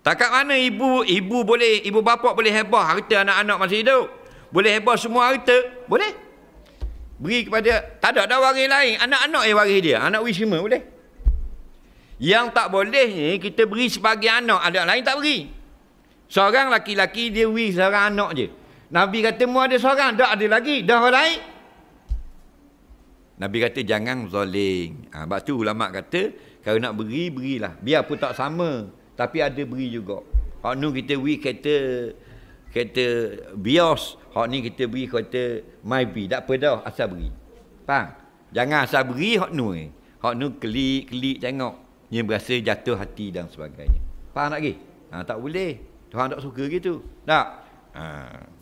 Tak kat mana ibu ibu boleh ibu bapa boleh hebah harta anak-anak masih hidup. Boleh hebah semua harta? Boleh. Beri kepada tak ada dah waris lain. Anak-anak yang waris dia. Anak semua boleh. Yang tak boleh ni kita beri sebagai anak. Ada lain tak beri. Seorang laki-laki dia wis seorang anak je. Nabi kata mu ada seorang, tak ada lagi. Dah orang lain. Nabi kata jangan zoling. Ha, ah, sebab tu ulama kata kalau nak beri, berilah. Biar pun tak sama tapi ada beri juga. Hak nu kita beri kereta kereta BIOS, hak ni kita beri kereta MyBi, tak apa dah asal beri. Faham? Jangan asal beri hak nu ni. Hak nu klik-klik tengok, dia berasa jatuh hati dan sebagainya. Faham tak lagi? Ha, tak boleh. Tuhan tak suka gitu. Tak. Ha.